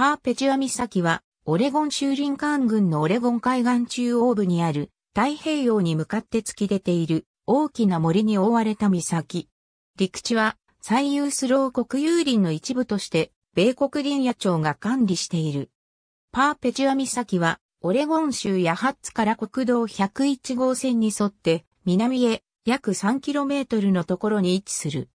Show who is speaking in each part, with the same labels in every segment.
Speaker 1: パーペチュア岬は、オレゴン州林間郡のオレゴン海岸中央部にある、太平洋に向かって突き出ている、大きな森に覆われた岬。陸地は、最有スロー国有林の一部として、米国林野庁が管理している。パーペチュア岬は、オレゴン州ヤハッツから国道101号線に沿って、南へ約 3km のところに位置する。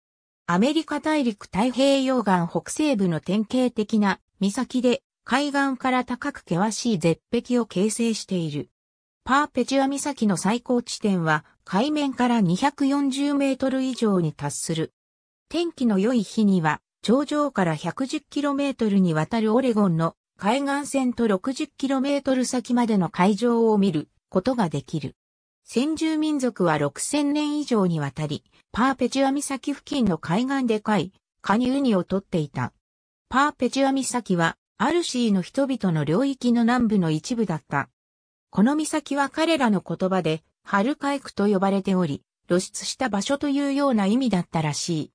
Speaker 1: アメリカ大陸太平洋岸北西部の典型的な岬で海岸から高く険しい絶壁を形成している。パーペチュア岬の最高地点は海面から240メートル以上に達する。天気の良い日には頂上から 110km にわたるオレゴンの海岸線と 60km 先までの海上を見ることができる。先住民族は6000年以上にわたり、パーペチュア岬付近の海岸で貝、カニウニを取っていた。パーペチュア岬は、アルシーの人々の領域の南部の一部だった。この岬は彼らの言葉で、ハルカイクと呼ばれており、露出した場所というような意味だったらしい。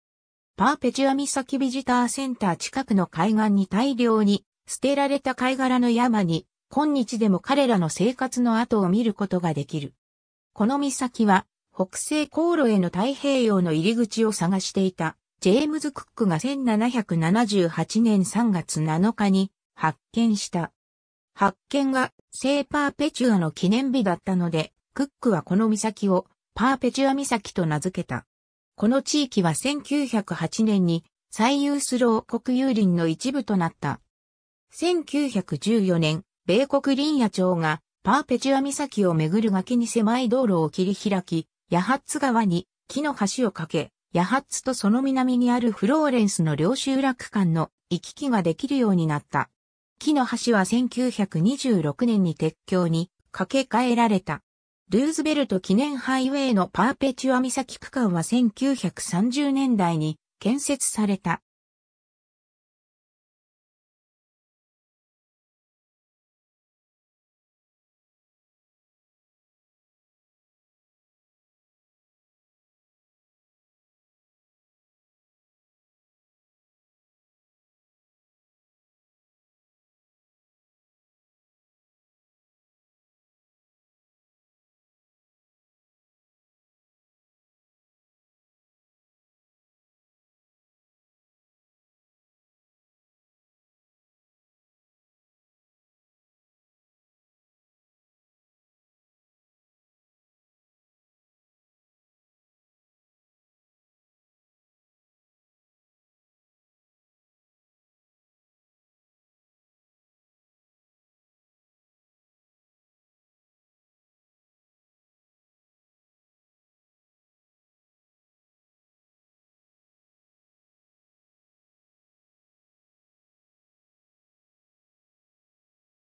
Speaker 1: パーペチュア岬ビジターセンター近くの海岸に大量に捨てられた貝殻の山に、今日でも彼らの生活の跡を見ることができる。この岬は、北西航路への太平洋の入り口を探していたジェームズ・クックが1778年3月7日に発見した。発見が聖パーペチュアの記念日だったので、クックはこの岬をパーペチュア岬と名付けた。この地域は1908年に最有スロー国有林の一部となった。1914年、米国林野町がパーペチュア岬をめぐる崖に狭い道路を切り開き、八発川に木の橋を架け、ヤハッツとその南にあるフローレンスの領州落間の行き来ができるようになった。木の橋は1926年に鉄橋に架け替えられた。ルーズベルト記念ハイウェイのパーペチュア岬区間は1930年代に建設された。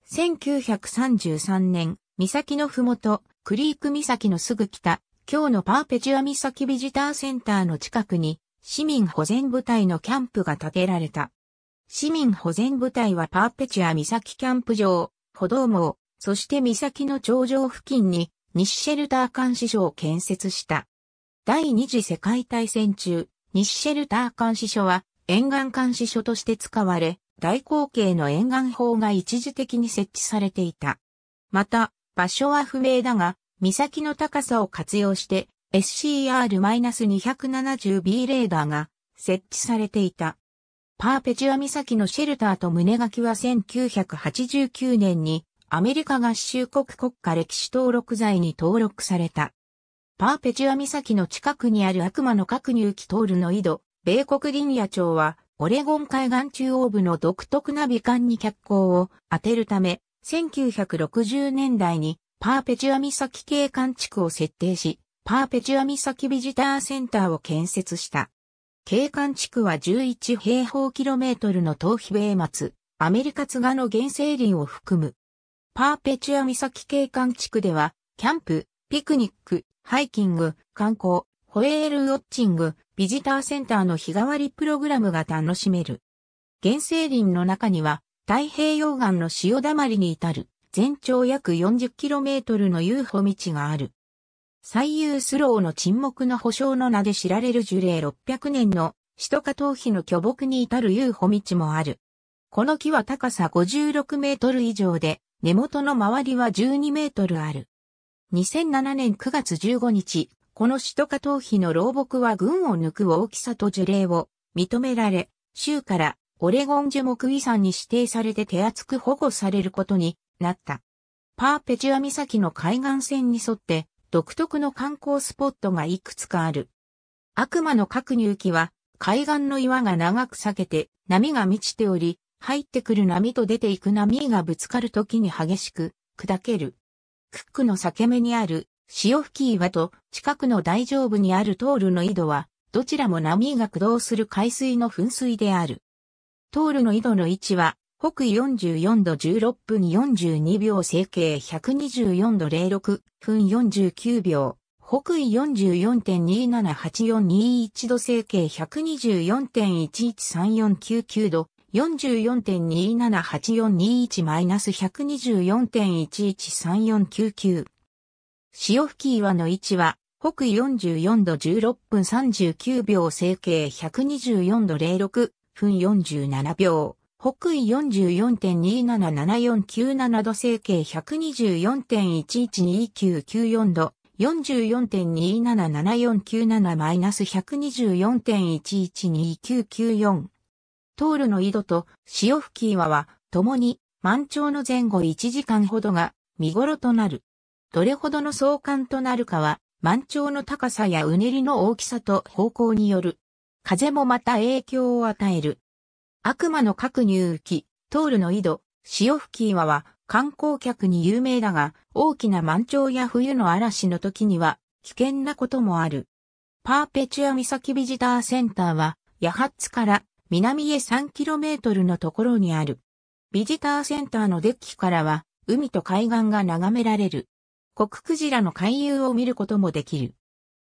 Speaker 1: 1933年、岬のふもと、クリーク岬のすぐ北、今日のパーペチュア岬ビジターセンターの近くに、市民保全部隊のキャンプが建てられた。市民保全部隊はパーペチュア岬キャンプ場、歩道網、そして岬の頂上付近に、西シェルター監視所を建設した。第二次世界大戦中、西シェルター監視所は沿岸監視所として使われ、大口径の沿岸砲が一時的に設置されていた。また、場所は不明だが、岬の高さを活用して SCR-270B レーダーが設置されていた。パーペチュア岬のシェルターと胸書きは1989年にアメリカ合衆国国家歴史登録罪に登録された。パーペチュア岬の近くにある悪魔の核入機通るの井戸、米国林野町はオレゴン海岸中央部の独特な美観に脚光を当てるため、1960年代にパーペチュア岬景観地区を設定し、パーペチュア岬ビジターセンターを建設した。景観地区は11平方キロメートルの頭皮米松、アメリカ津賀の原生林を含む。パーペチュア岬景観地区では、キャンプ、ピクニック、ハイキング、観光、ホエールウォッチング、ビジターセンターの日替わりプログラムが楽しめる。原生林の中には、太平洋岸の潮だまりに至る、全長約 40km の遊歩道がある。最優スローの沈黙の保証の名で知られる樹齢600年の、首都加頭皮の巨木に至る遊歩道もある。この木は高さ56メートル以上で、根元の周りは12メートルある。2007年9月15日、この首都下頭皮の老木は群を抜く大きさと樹齢を認められ、州からオレゴン樹木遺産に指定されて手厚く保護されることになった。パーペチュア岬の海岸線に沿って独特の観光スポットがいくつかある。悪魔の各入域は海岸の岩が長く裂けて波が満ちており、入ってくる波と出ていく波がぶつかる時に激しく砕ける。クックの裂け目にある潮吹き岩と近くの大丈夫にあるトールの井戸は、どちらも波が駆動する海水の噴水である。トールの井戸の位置は、北緯44度16分42秒整形124度06分49秒、北緯44.278421度整形124.1134499度、44.278421-124.11349潮吹き岩の位置は、北緯44度16分39秒整形124度06分47秒。北緯44.277497度整形124.112994度44.277497-124.112994通ーの井戸と潮吹き岩は共に満潮の前後1時間ほどが見頃となる。どれほどの相関となるかは、満潮の高さやうねりの大きさと方向による。風もまた影響を与える。悪魔の各入浮き、トールの井戸、潮吹き岩は観光客に有名だが、大きな満潮や冬の嵐の時には危険なこともある。パーペチュア岬ビジターセンターは、ヤハッツから南へ 3km のところにある。ビジターセンターのデッキからは、海と海岸が眺められる。コククジラの回遊を見ることもできる。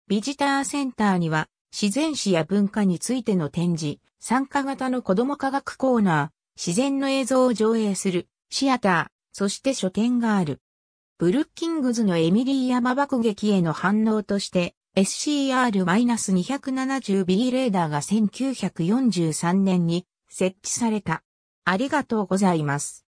Speaker 1: ビジターセンターには、自然史や文化についての展示、参加型の子ども科学コーナー、自然の映像を上映する、シアター、そして書店がある。ブルッキングズのエミリー山爆撃への反応として、SCR-270B レーダーが1943年に設置された。ありがとうございます。